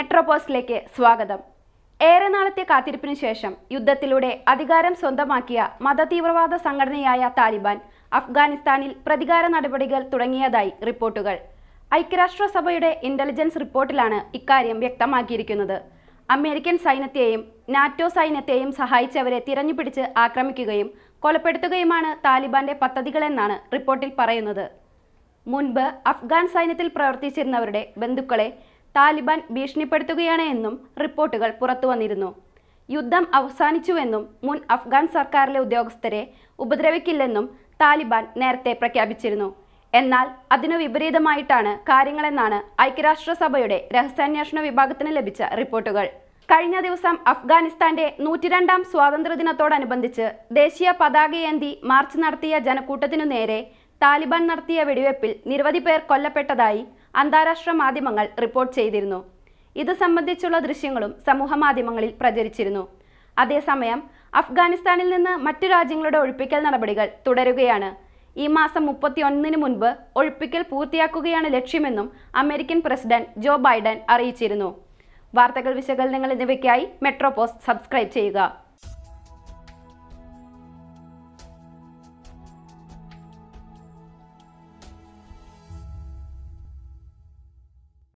മെട്രോപോസ്റ്റിലേക്ക് സ്വാഗതം ഏറെ നാളത്തെ കാത്തിരിപ്പിനു ശേഷം യുദ്ധത്തിലൂടെ അധികാരം സ്വന്തമാക്കിയ മതതീവ്രവാദ സംഘടനയായ താലിബാൻ അഫ്ഗാനിസ്ഥാനിൽ പ്രതികാര നടപടികൾ തുടങ്ങിയതായി റിപ്പോർട്ടുകൾ ഐക്യരാഷ്ട്രസഭയുടെ ഇന്റലിജൻസ് റിപ്പോർട്ടിലാണ് ഇക്കാര്യം വ്യക്തമാക്കിയിരിക്കുന്നത് അമേരിക്കൻ സൈന്യത്തെയും നാറ്റോ സൈന്യത്തെയും സഹായിച്ചവരെ തിരഞ്ഞുപിടിച്ച് ആക്രമിക്കുകയും കൊലപ്പെടുത്തുകയുമാണ് താലിബാന്റെ പദ്ധതികളെന്നാണ് റിപ്പോർട്ടിൽ പറയുന്നത് മുൻപ് അഫ്ഗാൻ സൈന്യത്തിൽ പ്രവർത്തിച്ചിരുന്നവരുടെ ബന്ധുക്കളെ താലിബാൻ ഭീഷണിപ്പെടുത്തുകയാണ് എന്നും റിപ്പോർട്ടുകൾ പുറത്തുവന്നിരുന്നു യുദ്ധം അവസാനിച്ചുവെന്നും മുൻ അഫ്ഗാൻ സർക്കാരിലെ ഉദ്യോഗസ്ഥരെ ഉപദ്രവിക്കില്ലെന്നും താലിബാൻ നേരത്തെ പ്രഖ്യാപിച്ചിരുന്നു എന്നാൽ അതിനു വിപരീതമായിട്ടാണ് കാര്യങ്ങളെന്നാണ് ഐക്യരാഷ്ട്രസഭയുടെ രഹസ്യാന്വേഷണ വിഭാഗത്തിന് ലഭിച്ച റിപ്പോർട്ടുകൾ കഴിഞ്ഞ ദിവസം അഫ്ഗാനിസ്ഥാന്റെ നൂറ്റിരണ്ടാം സ്വാതന്ത്ര്യദിനത്തോടനുബന്ധിച്ച് ദേശീയ പതാകയേന്തി മാർച്ച് നടത്തിയ ജനക്കൂട്ടത്തിനു നേരെ താലിബാൻ നടത്തിയ വെടിവെപ്പിൽ നിരവധി പേർ കൊല്ലപ്പെട്ടതായി അന്താരാഷ്ട്ര മാധ്യമങ്ങൾ റിപ്പോർട്ട് ചെയ്തിരുന്നു ഇത് സംബന്ധിച്ചുള്ള ദൃശ്യങ്ങളും സമൂഹമാധ്യമങ്ങളിൽ പ്രചരിച്ചിരുന്നു അതേസമയം അഫ്ഗാനിസ്ഥാനിൽ നിന്ന് മറ്റു രാജ്യങ്ങളുടെ ഒഴിപ്പിക്കൽ നടപടികൾ തുടരുകയാണ് ഈ മാസം മുപ്പത്തിയൊന്നിന് മുൻപ് ഒഴിപ്പിക്കൽ പൂർത്തിയാക്കുകയാണ് ലക്ഷ്യമെന്നും അമേരിക്കൻ പ്രസിഡന്റ് ജോ ബൈഡൻ അറിയിച്ചിരുന്നു വാർത്തകൾ വിശകലനങ്ങൾ എന്നിവയ്ക്കായി മെട്രോപോസ്റ്റ് സബ്സ്ക്രൈബ് ചെയ്യുക